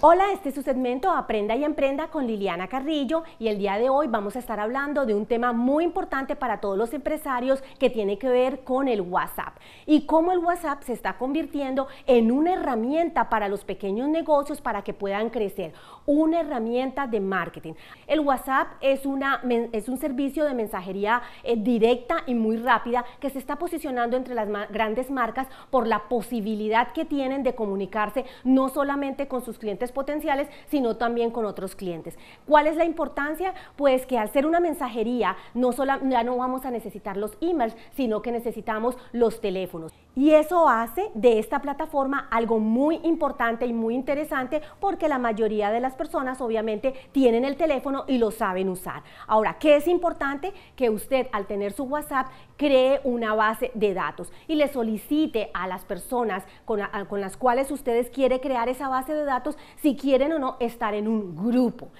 Hola, este es su segmento Aprenda y Emprenda con Liliana Carrillo y el día de hoy vamos a estar hablando de un tema muy importante para todos los empresarios que tiene que ver con el WhatsApp y cómo el WhatsApp se está convirtiendo en una herramienta para los pequeños negocios para que puedan crecer, una herramienta de marketing. El WhatsApp es, una, es un servicio de mensajería eh, directa y muy rápida que se está posicionando entre las grandes marcas por la posibilidad que tienen de comunicarse no solamente con sus clientes, potenciales, sino también con otros clientes. ¿Cuál es la importancia? Pues que al ser una mensajería, no solo, ya no vamos a necesitar los emails, sino que necesitamos los teléfonos. Y eso hace de esta plataforma algo muy importante y muy interesante porque la mayoría de las personas obviamente tienen el teléfono y lo saben usar. Ahora, ¿qué es importante? Que usted al tener su WhatsApp cree una base de datos y le solicite a las personas con, las cuales ustedes quiere crear esa base de datos si quieren o no estar en un grupo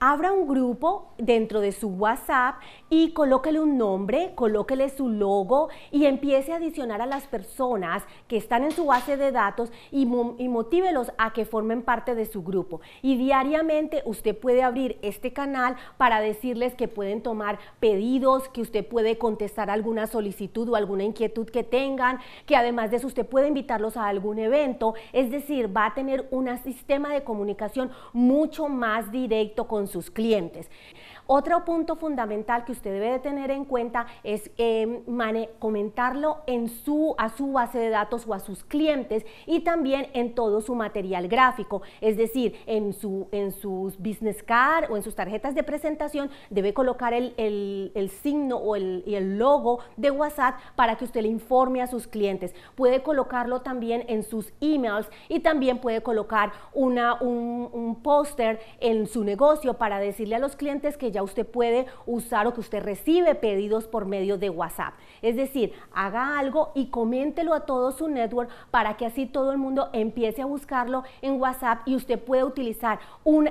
abra un grupo dentro de su WhatsApp y colóquele un nombre, colóquele su logo y empiece a adicionar a las personas que están en su base de datos y, motívelos a que formen parte de su grupo. Y diariamente usted puede abrir este canal para decirles que pueden tomar pedidos, que usted puede contestar alguna solicitud o alguna inquietud que tengan, que además de eso usted puede invitarlos a algún evento, es decir, va a tener un sistema de comunicación mucho más directo con sus clientes. Otro punto fundamental que usted debe tener en cuenta es em, comentarlo en su, a su base de datos o a sus clientes y también en todo su material gráfico, es decir, en, su, en sus business card o en sus tarjetas de presentación debe colocar el, signo o el, logo de WhatsApp para que usted le informe a sus clientes. Puede colocarlo también en sus emails y también puede colocar una, un, un póster en su negocio para decirle a los clientes que ya usted puede usar o que usted recibe pedidos por medio de WhatsApp. Es decir, haga algo y coméntelo a todo su network para que así todo el mundo empiece a buscarlo en WhatsApp y usted puede utilizar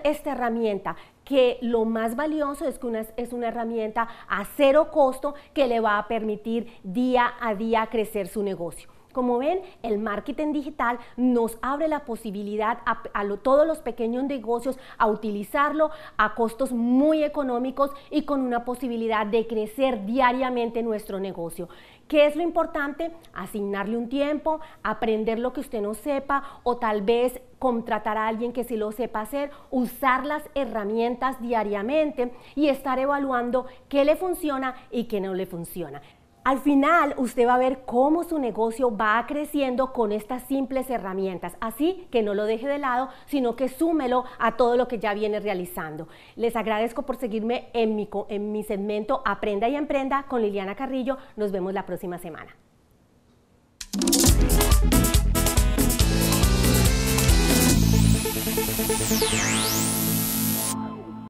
esta herramienta que lo más valioso es que es una herramienta a cero costo que le va a permitir día a día crecer su negocio. Como ven, el marketing digital nos abre la posibilidad a, todos los pequeños negocios a utilizarlo a costos muy económicos y con una posibilidad de crecer diariamente nuestro negocio. ¿Qué es lo importante? Asignarle un tiempo, aprender lo que usted no sepa o tal vez contratar a alguien que sí lo sepa hacer, usar las herramientas diariamente y estar evaluando qué le funciona y qué no le funciona. Al final, usted va a ver cómo su negocio va creciendo con estas simples herramientas. Así que no lo deje de lado, sino que súmelo a todo lo que ya viene realizando. Les agradezco por seguirme en mi, en mi segmento Aprenda y Emprenda con Liliana Carrillo. Nos vemos la próxima semana.